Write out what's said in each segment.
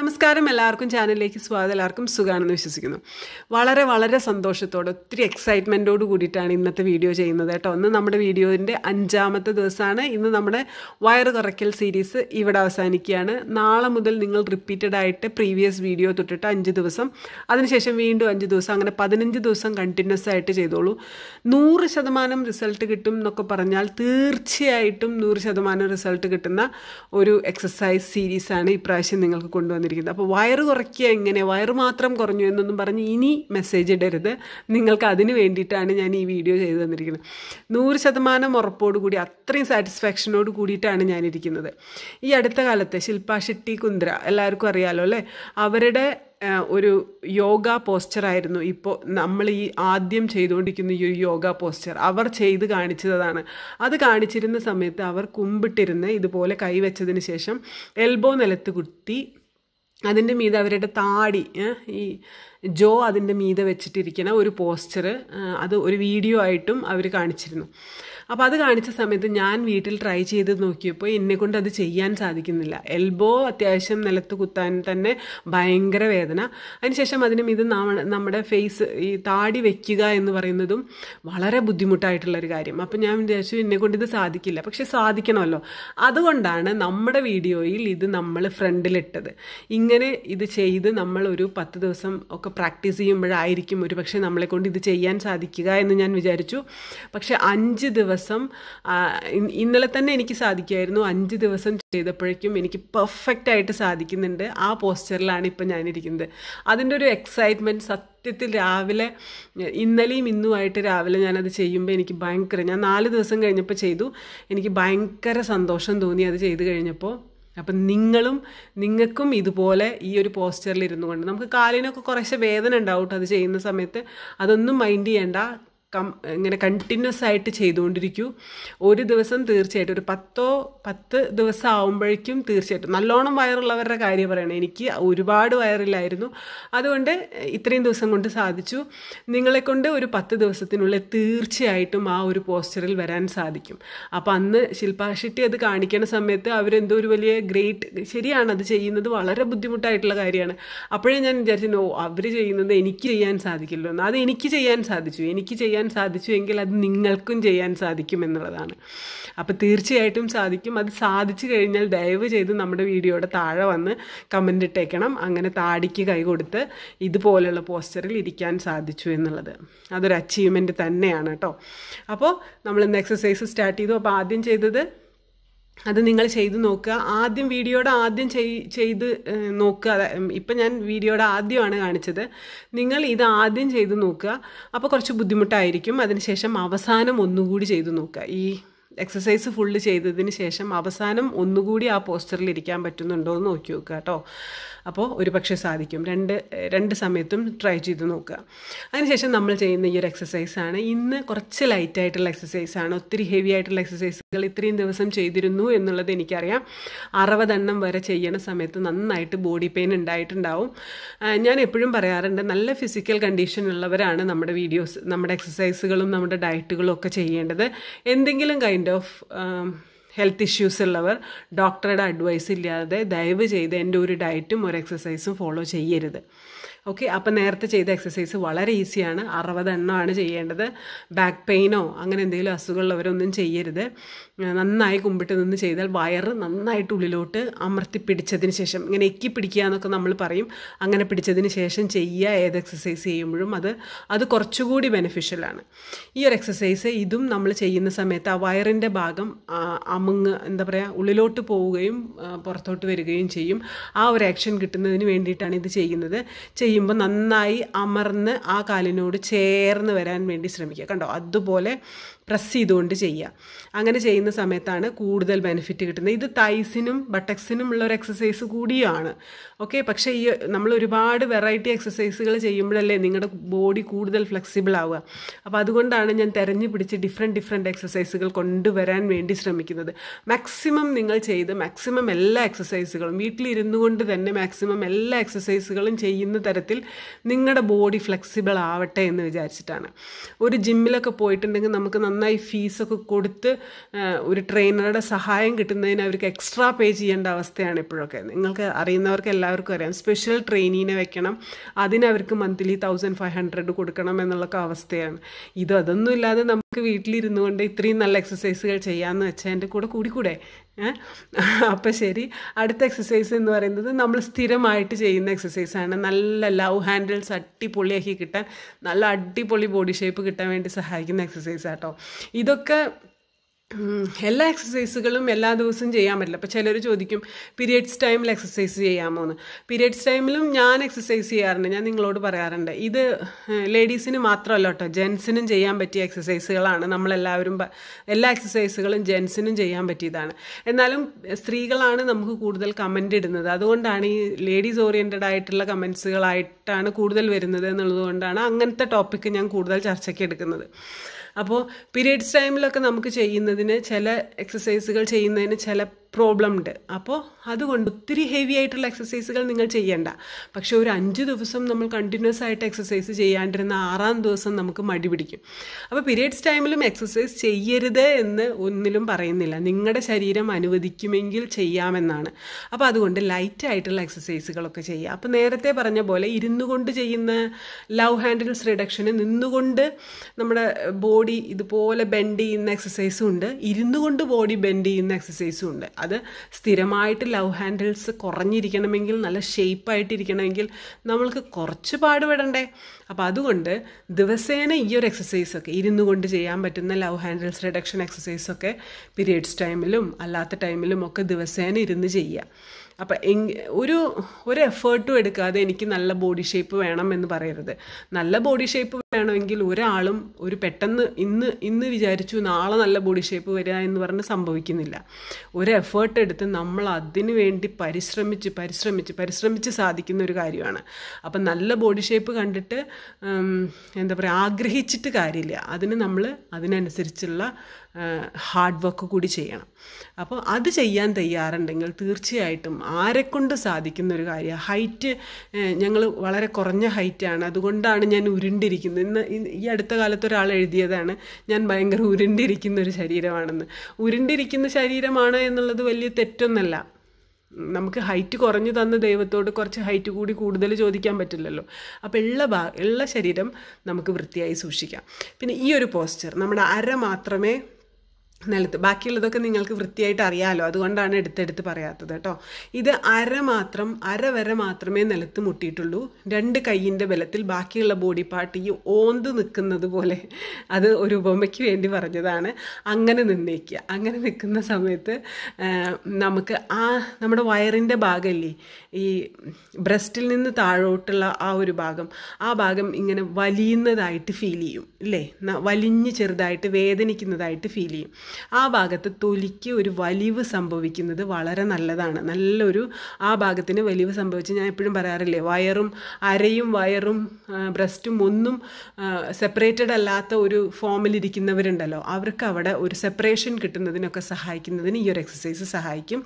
നമസ്കാരം എല്ലാവർക്കും ചാനലിലേക്ക് സ്വാഗതം എല്ലാവർക്കും സുഖമാണെന്ന് വിശ്വസിക്കുന്നു വളരെ വളരെ സന്തോഷത്തോടെ ഒത്തിരി എക്സൈറ്റ്മെൻറ്റോട് കൂടിയിട്ടാണ് ഇന്നത്തെ വീഡിയോ ചെയ്യുന്നത് കേട്ടോ ഒന്ന് നമ്മുടെ വീഡിയോൻ്റെ അഞ്ചാമത്തെ ദിവസമാണ് ഇന്ന് നമ്മുടെ വയർ കുറയ്ക്കൽ സീരീസ് ഇവിടെ അവസാനിക്കുകയാണ് നാളെ മുതൽ നിങ്ങൾ റിപ്പീറ്റഡ് ആയിട്ട് പ്രീവിയസ് വീഡിയോ തൊട്ടിട്ട് അഞ്ച് ദിവസം അതിനുശേഷം വീണ്ടും അഞ്ച് ദിവസം അങ്ങനെ പതിനഞ്ച് ദിവസം കണ്ടിന്യൂസ് ആയിട്ട് ചെയ്തോളൂ നൂറ് ശതമാനം റിസൾട്ട് കിട്ടും എന്നൊക്കെ പറഞ്ഞാൽ തീർച്ചയായിട്ടും നൂറ് ശതമാനം റിസൾട്ട് കിട്ടുന്ന ഒരു എക്സസൈസ് സീരീസാണ് ഇപ്രാവശ്യം നിങ്ങൾക്ക് കൊണ്ടുവന്നിട്ടുള്ളത് കൊടുത്തിരിക്കുന്നത് അപ്പോൾ വയറ് കുറയ്ക്കുക എങ്ങനെ വയറ് മാത്രം കുറഞ്ഞു എന്നൊന്നും പറഞ്ഞ് ഇനി മെസ്സേജ് ഇടരുത് നിങ്ങൾക്ക് അതിന് വേണ്ടിയിട്ടാണ് ഞാൻ ഈ വീഡിയോ ചെയ്തു തന്നിരിക്കുന്നത് നൂറ് ശതമാനം ഉറപ്പോടുകൂടി അത്രയും സാറ്റിസ്ഫാക്ഷനോട് കൂടിയിട്ടാണ് ഞാനിരിക്കുന്നത് ഈ അടുത്ത കാലത്ത് ശില്പാ ഷെട്ടി കുന്ദ്ര എല്ലാവർക്കും അറിയാലോ അല്ലേ അവരുടെ ഒരു യോഗ പോസ്ചറായിരുന്നു ഇപ്പോൾ നമ്മൾ ഈ ആദ്യം ചെയ്തുകൊണ്ടിരിക്കുന്ന ഈ ഒരു യോഗ പോസ്ചർ അവർ ചെയ്ത് കാണിച്ചതാണ് അത് കാണിച്ചിരുന്ന സമയത്ത് അവർ കുമ്പിട്ടിരുന്ന് ഇതുപോലെ കൈവച്ചതിന് ശേഷം എൽബോ നിലത്ത് കുത്തി അതിൻ്റെ മീതെ അവരുടെ താടി ഈ ജോ അതിൻ്റെ മീതെ വെച്ചിട്ടിരിക്കുന്ന ഒരു പോസ്റ്റർ അത് ഒരു വീഡിയോ ആയിട്ടും അവർ കാണിച്ചിരുന്നു അപ്പോൾ അത് കാണിച്ച സമയത്ത് ഞാൻ വീട്ടിൽ ട്രൈ ചെയ്ത് നോക്കിയപ്പോൾ എന്നെക്കൊണ്ട് അത് ചെയ്യാൻ സാധിക്കുന്നില്ല എൽബോ അത്യാവശ്യം നിലത്ത് കുത്താൻ തന്നെ ഭയങ്കര വേദന അതിനുശേഷം അതിനും ഇത് നമ്മുടെ ഫേസ് ഈ താടി വെക്കുക എന്ന് പറയുന്നതും വളരെ ബുദ്ധിമുട്ടായിട്ടുള്ളൊരു കാര്യം അപ്പോൾ ഞാൻ വിചാരിച്ചു എന്നെക്കൊണ്ട് ഇത് സാധിക്കില്ല പക്ഷെ സാധിക്കണമല്ലോ അതുകൊണ്ടാണ് നമ്മുടെ വീഡിയോയിൽ ഇത് നമ്മൾ ഫ്രണ്ടിലിട്ടത് ഇങ്ങനെ ഇത് ചെയ്ത് നമ്മൾ ഒരു പത്ത് ദിവസം ഒക്കെ ഒക്കെ പ്രാക്ടീസ് ചെയ്യുമ്പോഴായിരിക്കും നമ്മളെ നമ്മളെക്കൊണ്ട് ഇത് ചെയ്യാൻ സാധിക്കുക എന്ന് ഞാൻ വിചാരിച്ചു പക്ഷെ അഞ്ച് ദിവസം ഇന്നലെ തന്നെ എനിക്ക് സാധിക്കുമായിരുന്നു അഞ്ച് ദിവസം ചെയ്തപ്പോഴേക്കും എനിക്ക് പെർഫെക്റ്റ് ആയിട്ട് സാധിക്കുന്നുണ്ട് ആ പോസ്റ്ററിലാണ് ഇപ്പം ഞാനിരിക്കുന്നത് അതിൻ്റെ ഒരു എക്സൈറ്റ്മെൻറ്റ് സത്യത്തിൽ രാവിലെ ഇന്നലെയും ഇന്നുമായിട്ട് രാവിലെ ഞാനത് ചെയ്യുമ്പോൾ എനിക്ക് ഭയങ്കര ഞാൻ നാല് ദിവസം കഴിഞ്ഞപ്പോൾ ചെയ്തു എനിക്ക് ഭയങ്കര സന്തോഷം തോന്നി അത് ചെയ്ത് കഴിഞ്ഞപ്പോൾ അപ്പം നിങ്ങളും നിങ്ങൾക്കും ഇതുപോലെ ഈ ഒരു പോസ്റ്ററിൽ ഇരുന്നു കൊണ്ട് നമുക്ക് കാലിനൊക്കെ കുറേശ്ശെ വേദന ഉണ്ടാവും അത് ചെയ്യുന്ന സമയത്ത് അതൊന്നും മൈൻഡ് ചെയ്യേണ്ട കം ഇങ്ങനെ കണ്ടിന്യൂസ് ആയിട്ട് ചെയ്തുകൊണ്ടിരിക്കൂ ഒരു ദിവസം തീർച്ചയായിട്ടും ഒരു പത്തോ പത്ത് ദിവസം ആവുമ്പോഴേക്കും തീർച്ചയായിട്ടും നല്ലോണം വയറുള്ളവരുടെ കാര്യം പറയണം എനിക്ക് ഒരുപാട് വയറില്ലായിരുന്നു അതുകൊണ്ട് ഇത്രയും ദിവസം കൊണ്ട് സാധിച്ചു നിങ്ങളെക്കൊണ്ട് ഒരു പത്ത് ദിവസത്തിനുള്ളിൽ തീർച്ചയായിട്ടും ആ ഒരു പോസ്റ്ററിൽ വരാൻ സാധിക്കും അപ്പോൾ അന്ന് ഷെട്ടി അത് കാണിക്കുന്ന സമയത്ത് അവരെന്തോ ഒരു വലിയ ഗ്രേറ്റ് ശരിയാണ് അത് ചെയ്യുന്നത് വളരെ ബുദ്ധിമുട്ടായിട്ടുള്ള കാര്യമാണ് അപ്പോഴേ ഞാൻ വിചാരിച്ചു ഓ അവർ ചെയ്യുന്നത് എനിക്ക് ചെയ്യാൻ സാധിക്കില്ലോ അത് എനിക്ക് ചെയ്യാൻ സാധിച്ചു എനിക്ക് ചെയ്യാൻ ചെയ്യാൻ സാധിച്ചു എങ്കിൽ അത് നിങ്ങൾക്കും ചെയ്യാൻ സാധിക്കും എന്നുള്ളതാണ് അപ്പോൾ തീർച്ചയായിട്ടും സാധിക്കും അത് സാധിച്ചു കഴിഞ്ഞാൽ ദയവ് ചെയ്ത് നമ്മുടെ വീഡിയോയുടെ താഴെ വന്ന് കമൻ്റ് ഇട്ടേക്കണം അങ്ങനെ താടിക്ക് കൈ കൊടുത്ത് ഇതുപോലെയുള്ള പോസ്റ്ററിൽ ഇരിക്കാൻ സാധിച്ചു എന്നുള്ളത് അതൊരു അച്ചീവ്മെൻറ്റ് തന്നെയാണ് കേട്ടോ അപ്പോൾ നമ്മൾ ഇന്ന് എക്സസൈസ് സ്റ്റാർട്ട് ചെയ്തു അപ്പോൾ ആദ്യം ചെയ്തത് അത് നിങ്ങൾ ചെയ്ത് നോക്കുക ആദ്യം വീഡിയോയുടെ ആദ്യം ചെയ്ത് നോക്കുക ഇപ്പം ഞാൻ വീഡിയോയുടെ ആദ്യമാണ് കാണിച്ചത് നിങ്ങൾ ഇത് ആദ്യം ചെയ്ത് നോക്കുക അപ്പോൾ കുറച്ച് ബുദ്ധിമുട്ടായിരിക്കും അതിനുശേഷം അവസാനം ഒന്നുകൂടി ചെയ്ത് നോക്കുക ഈ എക്സസൈസ് ഫുള്ള് ചെയ്തതിന് ശേഷം അവസാനം ഒന്നുകൂടി ആ പോസ്റ്ററിൽ ഇരിക്കാൻ പറ്റുന്നുണ്ടോ എന്ന് നോക്കി നോക്കുക കേട്ടോ അപ്പോൾ ഒരു പക്ഷേ സാധിക്കും രണ്ട് രണ്ട് സമയത്തും ട്രൈ ചെയ്ത് നോക്കുക അതിനുശേഷം നമ്മൾ ചെയ്യുന്ന ഈ ഒരു എക്സസൈസാണ് ഇന്ന് കുറച്ച് ലൈറ്റായിട്ടുള്ള എക്സസൈസാണ് ഒത്തിരി ഹെവി ആയിട്ടുള്ള എക്സസൈസുകൾ ഇത്രയും ദിവസം ചെയ്തിരുന്നു എന്നുള്ളത് എനിക്കറിയാം അറുപതെണ്ണം വരെ ചെയ്യണ സമയത്ത് നന്നായിട്ട് ബോഡി പെയിൻ ഉണ്ടായിട്ടുണ്ടാവും ഞാൻ എപ്പോഴും പറയാറുണ്ട് നല്ല ഫിസിക്കൽ കണ്ടീഷൻ ഉള്ളവരാണ് നമ്മുടെ വീഡിയോസ് നമ്മുടെ എക്സസൈസുകളും നമ്മുടെ ഡയറ്റുകളും ഒക്കെ ചെയ്യേണ്ടത് എന്തെങ്കിലും കൈ കൈൻഡ് ഓഫ് ഹെൽത്ത് ഇഷ്യൂസ് ഉള്ളവർ ഡോക്ടറുടെ അഡ്വൈസ് ഇല്ലാതെ ദയവ് ചെയ്ത് എൻ്റെ ഒരു ഡയറ്റും ഒരു എക്സസൈസും ഫോളോ ചെയ്യരുത് ഓക്കെ അപ്പം നേരത്തെ ചെയ്ത എക്സസൈസ് വളരെ ഈസിയാണ് അറുപതെണ്ണമാണ് ചെയ്യേണ്ടത് ബാക്ക് പെയിനോ അങ്ങനെ എന്തെങ്കിലും അസുഖമുള്ളവരൊന്നും ചെയ്യരുത് നന്നായി കുമ്പിട്ട് നിന്ന് ചെയ്താൽ വയറ് നന്നായിട്ട് ഉള്ളിലോട്ട് അമർത്തി പിടിച്ചതിന് ശേഷം ഇങ്ങനെ എക്കി പിടിക്കുക എന്നൊക്കെ നമ്മൾ പറയും അങ്ങനെ പിടിച്ചതിന് ശേഷം ചെയ്യുക ഏത് എക്സസൈസ് ചെയ്യുമ്പോഴും അത് അത് കുറച്ചുകൂടി ബെനിഫിഷ്യലാണ് ഈ ഒരു എക്സസൈസ് ഇതും നമ്മൾ ചെയ്യുന്ന സമയത്ത് ആ വയറിൻ്റെ ഭാഗം അമുങ്ങ് എന്താ പറയുക ഉള്ളിലോട്ട് പോവുകയും പുറത്തോട്ട് വരികയും ചെയ്യും ആ ഒരു ആക്ഷൻ കിട്ടുന്നതിന് വേണ്ടിയിട്ടാണ് ഇത് ചെയ്യുന്നത് ചെയ്യുമ്പോൾ നന്നായി അമർന്ന് ആ കാലിനോട് ചേർന്ന് വരാൻ വേണ്ടി ശ്രമിക്കുക കണ്ടോ അതുപോലെ പ്രസ് ചെയ്തുകൊണ്ട് ചെയ്യുക അങ്ങനെ ചെയ്യുന്ന സമയത്താണ് കൂടുതൽ ബെനിഫിറ്റ് കിട്ടുന്നത് ഇത് തൈസിനും ബട്ടക്സിനും ഉള്ള ഒരു എക്സസൈസ് കൂടിയാണ് ഓക്കെ പക്ഷേ ഈ നമ്മൾ ഒരുപാട് വെറൈറ്റി എക്സസൈസുകൾ ചെയ്യുമ്പോഴല്ലേ നിങ്ങളുടെ ബോഡി കൂടുതൽ ഫ്ലെക്സിബിൾ ആവുക അപ്പോൾ അതുകൊണ്ടാണ് ഞാൻ തെരഞ്ഞു പിടിച്ച് ഡിഫറെൻറ്റ് ഡിഫറെൻറ്റ് എക്സസൈസുകൾ കൊണ്ടുവരാൻ വേണ്ടി ശ്രമിക്കുന്നത് മാക്സിമം നിങ്ങൾ ചെയ്ത് മാക്സിമം എല്ലാ എക്സസൈസുകളും വീട്ടിലിരുന്നു കൊണ്ട് തന്നെ മാക്സിമം എല്ലാ എക്സസൈസുകളും ചെയ്യുന്ന തരത്തിൽ നിങ്ങളുടെ ബോഡി ഫ്ലെക്സിബിൾ ആവട്ടെ എന്ന് വിചാരിച്ചിട്ടാണ് ഒരു ജിമ്മിലൊക്കെ പോയിട്ടുണ്ടെങ്കിൽ നമുക്ക് നന്നായി നന്നായി ഫീസൊക്കെ കൊടുത്ത് ഒരു ട്രെയിനറുടെ സഹായം കിട്ടുന്നതിന് അവർക്ക് എക്സ്ട്രാ പേ ചെയ്യേണ്ട അവസ്ഥയാണ് ഇപ്പോഴൊക്കെ നിങ്ങൾക്ക് അറിയുന്നവർക്ക് എല്ലാവർക്കും അറിയാം സ്പെഷ്യൽ ട്രെയിനിനെ വെക്കണം അതിനവർക്ക് മന്ത്ലി തൗസൻഡ് ഫൈവ് ഹൺഡ്രഡ് കൊടുക്കണം എന്നുള്ള അവസ്ഥയാണ് ഇത് അതൊന്നും ഇല്ലാതെ നമുക്ക് വീട്ടിലിരുന്നു കൊണ്ട് ഇത്രയും നല്ല എക്സസൈസുകൾ ചെയ്യാമെന്ന് വെച്ചാൽ എൻ്റെ കൂടെ കൂടിക്കൂടെ അപ്പം ശരി അടുത്ത എക്സസൈസ് എന്ന് പറയുന്നത് നമ്മൾ സ്ഥിരമായിട്ട് ചെയ്യുന്ന എക്സസൈസാണ് നല്ല ലവ് ഹാൻഡിൽസ് അടിപൊളിയാക്കി കിട്ടാൻ നല്ല അടിപൊളി ബോഡി ഷേപ്പ് കിട്ടാൻ വേണ്ടി സഹായിക്കുന്ന എക്സസൈസാട്ടോ ഇതൊക്കെ എല്ലാ എക്സസൈസുകളും എല്ലാ ദിവസവും ചെയ്യാൻ പറ്റില്ല അപ്പോൾ ചിലർ ചോദിക്കും പീരിയഡ്സ് ടൈമിൽ എക്സസൈസ് ചെയ്യാമോ എന്ന് പീരിയഡ്സ് ടൈമിലും ഞാൻ എക്സസൈസ് ചെയ്യാറുണ്ട് ഞാൻ നിങ്ങളോട് പറയാറുണ്ട് ഇത് ലേഡീസിന് മാത്രമല്ല കേട്ടോ ജെൻസിനും ചെയ്യാൻ പറ്റിയ എക്സസൈസുകളാണ് നമ്മളെല്ലാവരും എല്ലാ എക്സസൈസുകളും ജെൻസിനും ചെയ്യാൻ പറ്റിയതാണ് എന്നാലും സ്ത്രീകളാണ് നമുക്ക് കൂടുതൽ കമൻ്റ് ഇടുന്നത് അതുകൊണ്ടാണ് ഈ ലേഡീസ് ഓറിയൻറ്റഡ് ആയിട്ടുള്ള കമൻസുകളായിട്ടാണ് കൂടുതൽ വരുന്നത് എന്നുള്ളത് കൊണ്ടാണ് അങ്ങനത്തെ ടോപ്പിക്ക് ഞാൻ കൂടുതൽ ചർച്ചയ്ക്ക് എടുക്കുന്നത് അപ്പോൾ പീരീഡ്സ് ടൈമിലൊക്കെ നമുക്ക് ചെയ്യുന്നതിന് ചില എക്സസൈസുകൾ ചെയ്യുന്നതിന് ചില പ്രോബ്ലം ഉണ്ട് അപ്പോൾ അതുകൊണ്ട് ഒത്തിരി ഹെവി ആയിട്ടുള്ള എക്സസൈസുകൾ നിങ്ങൾ ചെയ്യേണ്ട പക്ഷെ ഒരു അഞ്ച് ദിവസം നമ്മൾ കണ്ടിന്യൂസ് ആയിട്ട് എക്സസൈസ് ചെയ്യാണ്ടിരുന്ന ആറാം ദിവസം നമുക്ക് മടി പിടിക്കും അപ്പോൾ പീരീഡ്സ് ടൈമിലും എക്സസൈസ് ചെയ്യരുത് എന്ന് ഒന്നിലും പറയുന്നില്ല നിങ്ങളുടെ ശരീരം അനുവദിക്കുമെങ്കിൽ ചെയ്യാമെന്നാണ് അപ്പോൾ അതുകൊണ്ട് ലൈറ്റ് ആയിട്ടുള്ള എക്സസൈസുകളൊക്കെ ചെയ്യുക അപ്പോൾ നേരത്തെ പറഞ്ഞ പോലെ ഇരുന്നു കൊണ്ട് ചെയ്യുന്ന ലവ് ഹാൻഡിൽസ് റിഡക്ഷന് നിന്നുകൊണ്ട് നമ്മുടെ ബോഡി ഇതുപോലെ ബെൻഡ് ചെയ്യുന്ന എക്സസൈസും ഉണ്ട് ഇരുന്നു കൊണ്ട് ബോഡി ബെൻഡ് ചെയ്യുന്ന എക്സസൈസും ഉണ്ട് അത് സ്ഥിരമായിട്ട് ലവ് ഹാൻഡിൽസ് കുറഞ്ഞിരിക്കണമെങ്കിൽ നല്ല ഷേപ്പായിട്ടിരിക്കണമെങ്കിൽ നമ്മൾക്ക് കുറച്ച് പാടുപെടണ്ടേ അപ്പോൾ അതുകൊണ്ട് ദിവസേന ഈ ഒരു എക്സസൈസൊക്കെ ഇരുന്നു കൊണ്ട് ചെയ്യാൻ പറ്റുന്ന ലവ് ഹാൻഡിൽസ് റിഡക്ഷൻ എക്സസൈസൊക്കെ പീരിയഡ്സ് ടൈമിലും അല്ലാത്ത ടൈമിലും ഒക്കെ ദിവസേന ഇരുന്ന് ചെയ്യുക അപ്പം ഒരു ഒരു എഫേർട്ടും എടുക്കാതെ എനിക്ക് നല്ല ബോഡി ഷേപ്പ് വേണം എന്ന് പറയരുത് നല്ല ബോഡി ഷേപ്പ് വേണമെങ്കിൽ ഒരാളും ഒരു പെട്ടെന്ന് ഇന്ന് ഇന്ന് വിചാരിച്ചു നാളെ നല്ല ബോഡി ഷേപ്പ് വരിക എന്ന് പറഞ്ഞ് സംഭവിക്കുന്നില്ല ഒരു എഫേർട്ട് എടുത്ത് നമ്മൾ അതിനു വേണ്ടി പരിശ്രമിച്ച് പരിശ്രമിച്ച് പരിശ്രമിച്ച് സാധിക്കുന്ന ഒരു കാര്യമാണ് അപ്പം നല്ല ബോഡി ഷേപ്പ് കണ്ടിട്ട് എന്താ പറയുക ആഗ്രഹിച്ചിട്ട് കാര്യമില്ല അതിന് നമ്മൾ അതിനനുസരിച്ചുള്ള ഹാർഡ് വർക്ക് കൂടി ചെയ്യണം അപ്പോൾ അത് ചെയ്യാൻ തയ്യാറുണ്ടെങ്കിൽ തീർച്ചയായിട്ടും ആരെക്കൊണ്ട് സാധിക്കുന്ന ഒരു കാര്യമാണ് ഹൈറ്റ് ഞങ്ങൾ വളരെ കുറഞ്ഞ ഹൈറ്റാണ് അതുകൊണ്ടാണ് ഞാൻ ഉരുണ്ടിരിക്കുന്നത് ഇന്ന് ഈ അടുത്ത കാലത്ത് ഒരാൾ എഴുതിയതാണ് ഞാൻ ഭയങ്കര ഉരുണ്ടിരിക്കുന്ന ഒരു ശരീരമാണെന്ന് ഉരുണ്ടിരിക്കുന്ന ശരീരമാണ് എന്നുള്ളത് പറയുന്നത് വലിയ തെറ്റൊന്നല്ല നമുക്ക് ഹൈറ്റ് കുറഞ്ഞു തന്ന ദൈവത്തോട് കുറച്ച് ഹൈറ്റ് കൂടി കൂടുതൽ ചോദിക്കാൻ പറ്റില്ലല്ലോ അപ്പോൾ ഉള്ള ഭാ ഉള്ള ശരീരം നമുക്ക് വൃത്തിയായി സൂക്ഷിക്കാം പിന്നെ ഈ ഒരു പോസ്ചർ നമ്മുടെ അര മാത്രമേ നിലത്ത് ബാക്കിയുള്ളതൊക്കെ നിങ്ങൾക്ക് വൃത്തിയായിട്ട് അറിയാമല്ലോ അതുകൊണ്ടാണ് എടുത്തെടുത്ത് പറയാത്തത് കേട്ടോ ഇത് അര മാത്രം അര വര മാത്രമേ നിലത്ത് മുട്ടിയിട്ടുള്ളൂ രണ്ട് കൈയിൻ്റെ ബലത്തിൽ ബാക്കിയുള്ള ബോഡി പാർട്ട് ഈ ഓന്ത് നിൽക്കുന്നത് പോലെ അത് ഒരു ഉപമയ്ക്ക് വേണ്ടി പറഞ്ഞതാണ് അങ്ങനെ നിന്നേക്കുക അങ്ങനെ നിൽക്കുന്ന സമയത്ത് നമുക്ക് ആ നമ്മുടെ വയറിൻ്റെ ഭാഗമല്ലേ ഈ ബ്രസ്റ്റിൽ നിന്ന് താഴോട്ടുള്ള ആ ഒരു ഭാഗം ആ ഭാഗം ഇങ്ങനെ വലിയുന്നതായിട്ട് ഫീൽ ചെയ്യും ഇല്ലേ വലിഞ്ഞ് ചെറുതായിട്ട് വേദനിക്കുന്നതായിട്ട് ഫീൽ ചെയ്യും ആ ഭാഗത്ത് തൊലിക്ക് ഒരു വലിവ് സംഭവിക്കുന്നത് വളരെ നല്ലതാണ് നല്ലൊരു ആ ഭാഗത്തിന് വലിവ് സംഭവിച്ച് ഞാൻ എപ്പോഴും പറയാറില്ലേ വയറും അരയും വയറും ബ്രസ്റ്റും ഒന്നും സെപ്പറേറ്റഡ് അല്ലാത്ത ഒരു ഫോമിലിരിക്കുന്നവരുണ്ടല്ലോ അവർക്ക് അവിടെ ഒരു സെപ്പറേഷൻ കിട്ടുന്നതിനൊക്കെ സഹായിക്കുന്നതിന് ഈ ഒരു എക്സസൈസ് സഹായിക്കും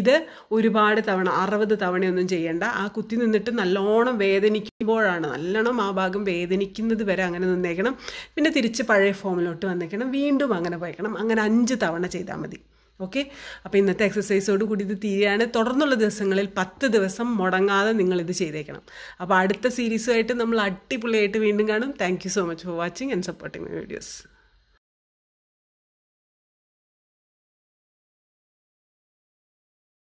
ഇത് ഒരുപാട് തവണ അറുപത് തവണയൊന്നും ചെയ്യേണ്ട ആ കുത്തി നിന്നിട്ട് നല്ലോണം വേദനിക്കുമ്പോഴാണ് നല്ലോണം ആ ഭാഗം വേദനിക്കുന്നത് വരെ അങ്ങനെ നിന്നേക്കണം പിന്നെ തിരിച്ച് പഴയ ഫോമിലോട്ട് വന്നേക്കണം വീണ്ടും അങ്ങനെ പോയിക്കണം അങ്ങനെ അഞ്ച് തവണ ചെയ്താൽ മതി ഓക്കെ അപ്പോൾ ഇന്നത്തെ എക്സസൈസോട് കൂടി ഇത് തീരുകയാണ് തുടർന്നുള്ള ദിവസങ്ങളിൽ പത്ത് ദിവസം മുടങ്ങാതെ നിങ്ങൾ ഇത് ചെയ്തേക്കണം അപ്പോൾ അടുത്ത സീരീസുമായിട്ട് നമ്മൾ അടിപൊളിയായിട്ട് വീണ്ടും കാണും thank so much for watching and supporting my videos